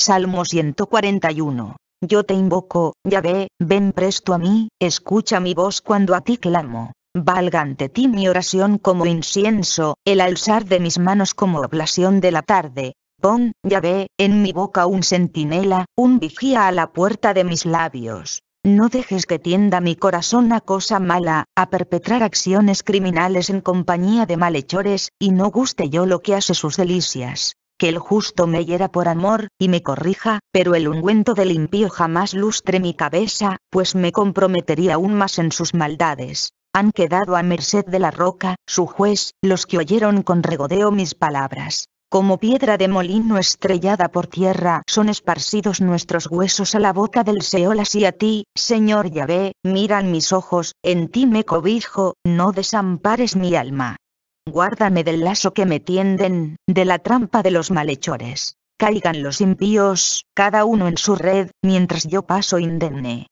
Salmo 141. Yo te invoco, ve, ven presto a mí, escucha mi voz cuando a ti clamo. Valga ante ti mi oración como incienso, el alzar de mis manos como oblación de la tarde. Pon, ve, en mi boca un centinela, un vigía a la puerta de mis labios. No dejes que tienda mi corazón a cosa mala, a perpetrar acciones criminales en compañía de malhechores, y no guste yo lo que hace sus delicias que el justo me hiera por amor, y me corrija, pero el ungüento del impío jamás lustre mi cabeza, pues me comprometería aún más en sus maldades. Han quedado a merced de la roca, su juez, los que oyeron con regodeo mis palabras. Como piedra de molino estrellada por tierra, son esparcidos nuestros huesos a la boca del Seol así a ti, Señor Yahvé, miran mis ojos, en ti me cobijo, no desampares mi alma. Guárdame del lazo que me tienden, de la trampa de los malhechores. Caigan los impíos, cada uno en su red, mientras yo paso indemne.